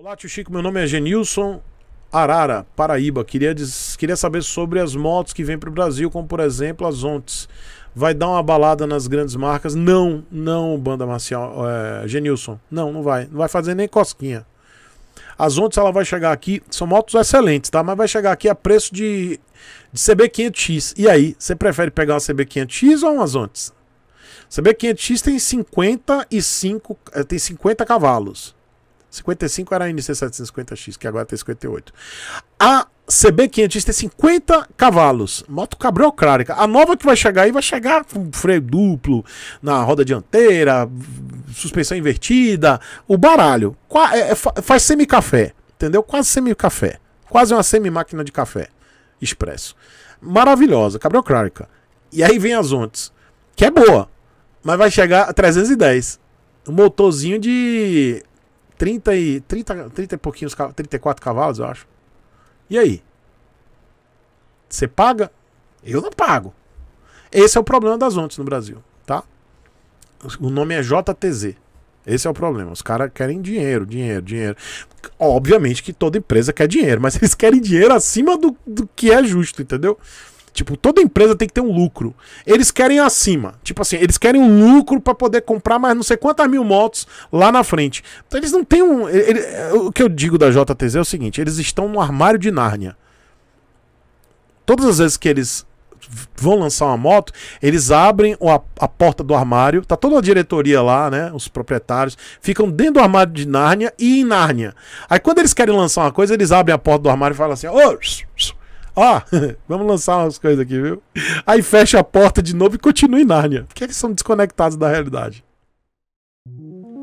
Olá, tio Chico. Meu nome é Genilson Arara, Paraíba. Queria, queria saber sobre as motos que vêm para o Brasil, como por exemplo as Ontes. Vai dar uma balada nas grandes marcas? Não, não, banda marcial. É, Genilson, não, não vai. Não vai fazer nem cosquinha. As Ontes, ela vai chegar aqui. São motos excelentes, tá? Mas vai chegar aqui a preço de, de CB500X. E aí, você prefere pegar uma CB500X ou uma Ontes? CB500X tem 55, é, tem 50 cavalos. 55 era a NC750X, que agora tem 58. A CB500 tem 50 cavalos. Moto clárica A nova que vai chegar aí vai chegar com freio duplo, na roda dianteira, suspensão invertida, o baralho. Qua, é, é, faz semi-café, entendeu? Quase semi-café. Quase uma semi-máquina de café expresso. Maravilhosa, clárica E aí vem as ontes, que é boa, mas vai chegar a 310 um motorzinho de 30 e, 30, 30 e pouquinhos, 34 cavalos, eu acho. E aí? Você paga? Eu não pago. Esse é o problema das ontes no Brasil, tá? O nome é JTZ. Esse é o problema. Os caras querem dinheiro, dinheiro, dinheiro. Obviamente que toda empresa quer dinheiro, mas eles querem dinheiro acima do, do que é justo, entendeu? Tipo, toda empresa tem que ter um lucro. Eles querem acima. Tipo assim, eles querem um lucro para poder comprar mais não sei quantas mil motos lá na frente. Então eles não têm um. Ele, o que eu digo da JTZ é o seguinte: eles estão no armário de Nárnia. Todas as vezes que eles vão lançar uma moto, eles abrem a, a, porta do armário, tá toda a diretoria lá, né? Os proprietários ficam dentro do armário de Nárnia e em Nárnia. Aí quando eles querem lançar uma coisa, eles abrem a porta do armário e falam assim: ô, oh, Ó, vamos lançar umas coisas aqui, viu? Aí fecha a porta de novo e continua em Nárnia. Por que eles são desconectados da realidade?